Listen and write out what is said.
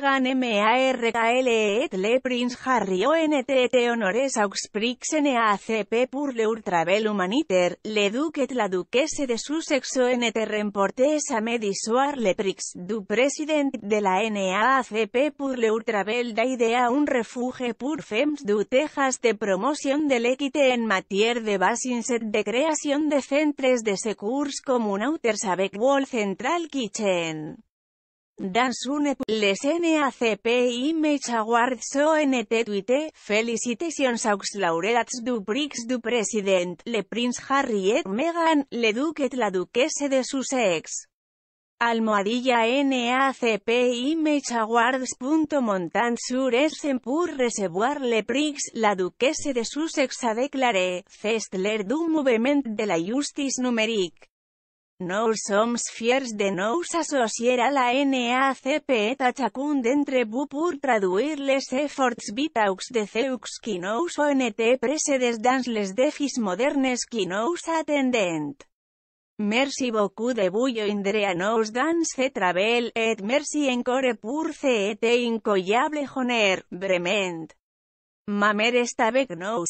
Meghan e, et le Prince Harry ONTT honores Auxprixen N.A.C.P. pour le ultravel Humaniter, le duc et la duquesse de Sussex ONT remportés à soir le prix du président de la N.A.C.P. pour ultravel travel idea un refuge pour femmes du Texas de promoción del l'équité en matière de Basinset de creación de centres de secours como un outer avec wall central kitchen. Dansune les NACP Image Awards ONT Twitter, Felicitations aux laureats du Prix du President, le Prince Harry et Meghan, le Duque et la Duquese de Sussex. Almohadilla NACP Image Awards. sur Essen pour recevoir le prix, la Duquese de Sussex a declaré Festler du Mouvement de la Justice Numérique. No soms fiers de nous associer a la NACP et entre chacun traduir les efforts vitaux de ceux qui nous ont presedes dans les défis modernes qui nous attendent. Merci beaucoup de buyo indre nos nous dans travel et merci encore pour cet incollable honneur, brement. Mamer esta avec nous